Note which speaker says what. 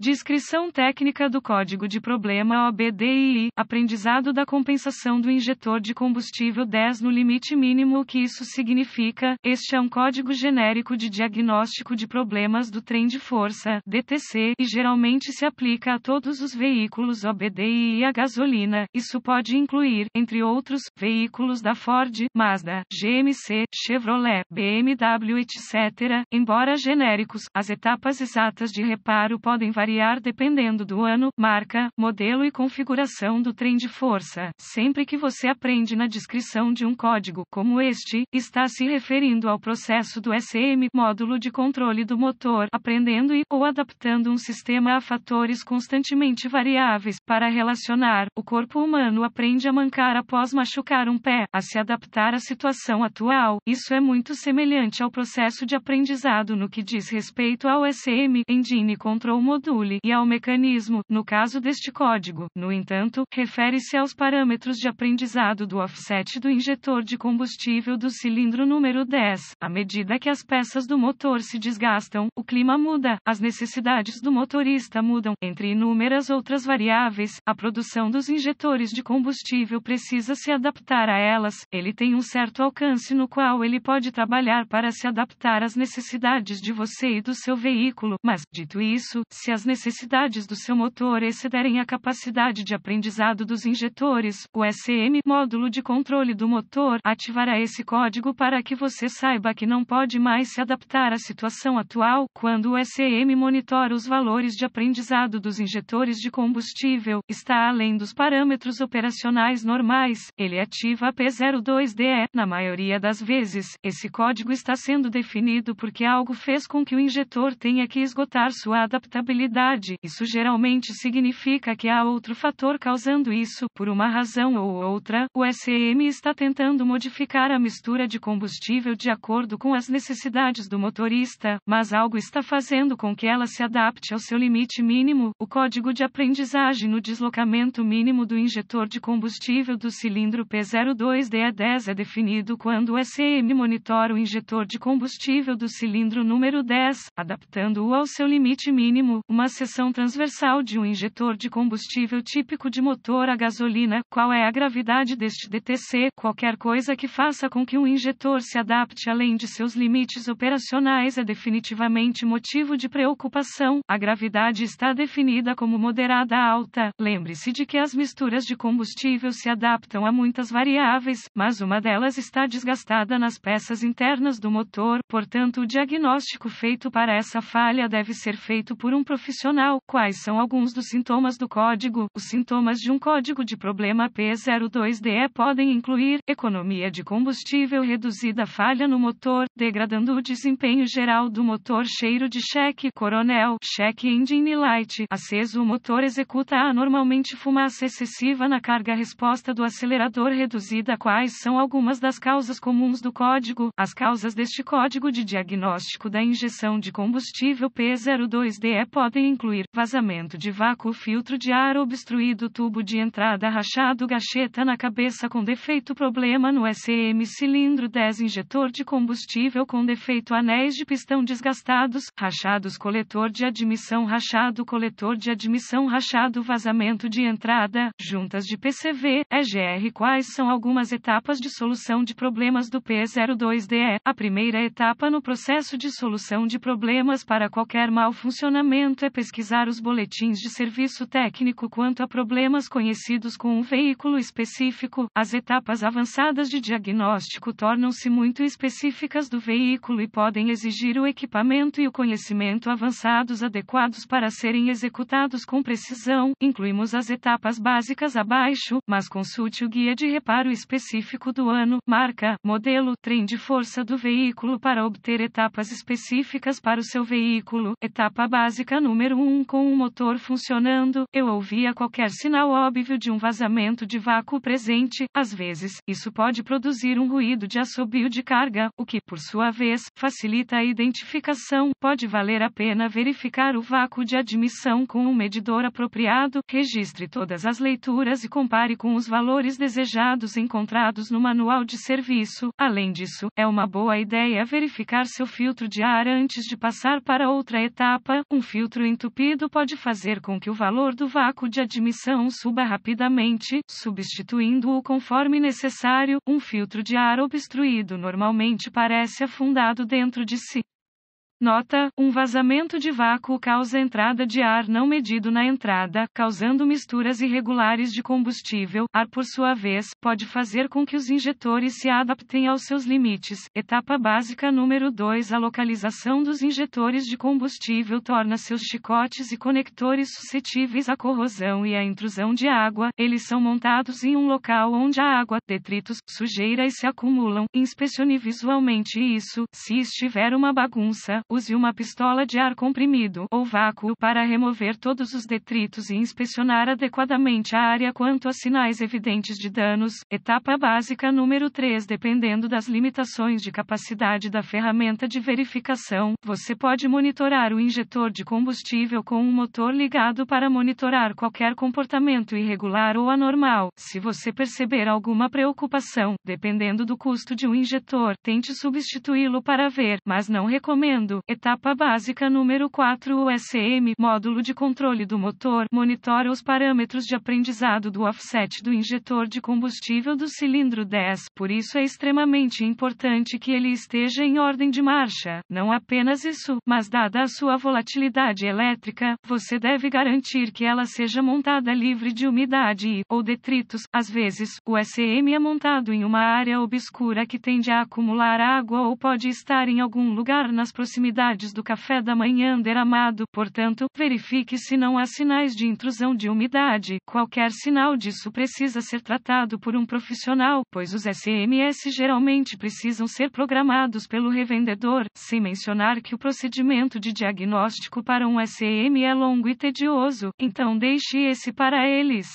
Speaker 1: Descrição técnica do código de problema OBDII, aprendizado da compensação do injetor de combustível 10 no limite mínimo. O que isso significa? Este é um código genérico de diagnóstico de problemas do trem de força, DTC, e geralmente se aplica a todos os veículos OBDII a gasolina. Isso pode incluir, entre outros, veículos da Ford, Mazda, GMC, Chevrolet, BMW, etc. Embora genéricos, as etapas exatas de reparo podem variar variar dependendo do ano, marca, modelo e configuração do trem de força. Sempre que você aprende na descrição de um código, como este, está se referindo ao processo do SM, módulo de controle do motor, aprendendo e ou adaptando um sistema a fatores constantemente variáveis para relacionar. O corpo humano aprende a mancar após machucar um pé, a se adaptar à situação atual. Isso é muito semelhante ao processo de aprendizado no que diz respeito ao SM Engine Control Module e ao mecanismo, no caso deste código. No entanto, refere-se aos parâmetros de aprendizado do offset do injetor de combustível do cilindro número 10. À medida que as peças do motor se desgastam, o clima muda, as necessidades do motorista mudam, entre inúmeras outras variáveis, a produção dos injetores de combustível precisa se adaptar a elas, ele tem um certo alcance no qual ele pode trabalhar para se adaptar às necessidades de você e do seu veículo, mas, dito isso, se as necessidades do seu motor excederem a capacidade de aprendizado dos injetores, o SM módulo de controle do motor ativará esse código para que você saiba que não pode mais se adaptar à situação atual, quando o SM monitora os valores de aprendizado dos injetores de combustível, está além dos parâmetros operacionais normais, ele ativa a P02DE, na maioria das vezes, esse código está sendo definido porque algo fez com que o injetor tenha que esgotar sua adaptabilidade verdade, isso geralmente significa que há outro fator causando isso, por uma razão ou outra, o SEM está tentando modificar a mistura de combustível de acordo com as necessidades do motorista, mas algo está fazendo com que ela se adapte ao seu limite mínimo, o código de aprendizagem no deslocamento mínimo do injetor de combustível do cilindro P02DE10 é definido quando o SEM monitora o injetor de combustível do cilindro número 10, adaptando-o ao seu limite mínimo, uma uma seção transversal de um injetor de combustível típico de motor a gasolina, qual é a gravidade deste DTC, qualquer coisa que faça com que um injetor se adapte além de seus limites operacionais é definitivamente motivo de preocupação. A gravidade está definida como moderada a alta. Lembre-se de que as misturas de combustível se adaptam a muitas variáveis, mas uma delas está desgastada nas peças internas do motor, portanto, o diagnóstico feito para essa falha deve ser feito por um profissional profissional. Quais são alguns dos sintomas do código? Os sintomas de um código de problema P02DE é, podem incluir economia de combustível reduzida, falha no motor, degradando o desempenho geral do motor, cheiro de cheque, coronel, cheque engine light, aceso o motor executa anormalmente fumaça excessiva na carga resposta do acelerador reduzida. Quais são algumas das causas comuns do código? As causas deste código de diagnóstico da injeção de combustível P02DE é, podem podem incluir vazamento de vácuo, filtro de ar obstruído, tubo de entrada rachado, gacheta na cabeça com defeito, problema no SM, cilindro 10, injetor de combustível com defeito, anéis de pistão desgastados, rachados, coletor de admissão rachado, coletor de admissão rachado, vazamento de entrada, juntas de PCV, EGR. Quais são algumas etapas de solução de problemas do P02DE? A primeira etapa no processo de solução de problemas para qualquer mau funcionamento é pesquisar os boletins de serviço técnico quanto a problemas conhecidos com um veículo específico, as etapas avançadas de diagnóstico tornam-se muito específicas do veículo e podem exigir o equipamento e o conhecimento avançados adequados para serem executados com precisão. Incluímos as etapas básicas abaixo, mas consulte o guia de reparo específico do ano, marca, modelo, trem de força do veículo para obter etapas específicas para o seu veículo. Etapa básica número número 1 com o motor funcionando, eu ouvia qualquer sinal óbvio de um vazamento de vácuo presente, às vezes, isso pode produzir um ruído de assobio de carga, o que, por sua vez, facilita a identificação, pode valer a pena verificar o vácuo de admissão com um medidor apropriado, registre todas as leituras e compare com os valores desejados encontrados no manual de serviço, além disso, é uma boa ideia verificar seu filtro de ar antes de passar para outra etapa, um filtro entupido pode fazer com que o valor do vácuo de admissão suba rapidamente, substituindo-o conforme necessário. Um filtro de ar obstruído normalmente parece afundado dentro de si. Nota: um vazamento de vácuo causa entrada de ar não medido na entrada, causando misturas irregulares de combustível. Ar, por sua vez, pode fazer com que os injetores se adaptem aos seus limites. Etapa básica número 2: a localização dos injetores de combustível torna seus chicotes e conectores suscetíveis à corrosão e à intrusão de água. Eles são montados em um local onde a água, detritos, sujeira e se acumulam. Inspecione visualmente isso. Se estiver uma bagunça, use uma pistola de ar comprimido ou vácuo para remover todos os detritos e inspecionar adequadamente a área quanto a sinais evidentes de danos. Etapa básica número 3 Dependendo das limitações de capacidade da ferramenta de verificação, você pode monitorar o injetor de combustível com um motor ligado para monitorar qualquer comportamento irregular ou anormal. Se você perceber alguma preocupação, dependendo do custo de um injetor, tente substituí-lo para ver, mas não recomendo. Etapa básica número 4 USM, módulo de controle do motor, monitora os parâmetros de aprendizado do offset do injetor de combustível do cilindro 10, por isso é extremamente importante que ele esteja em ordem de marcha. Não apenas isso, mas dada a sua volatilidade elétrica, você deve garantir que ela seja montada livre de umidade e, ou detritos, às vezes, o SM é montado em uma área obscura que tende a acumular água ou pode estar em algum lugar nas proximidades umidades do café da manhã derramado, portanto, verifique se não há sinais de intrusão de umidade. Qualquer sinal disso precisa ser tratado por um profissional, pois os SMS geralmente precisam ser programados pelo revendedor, sem mencionar que o procedimento de diagnóstico para um SM é longo e tedioso, então deixe esse para eles.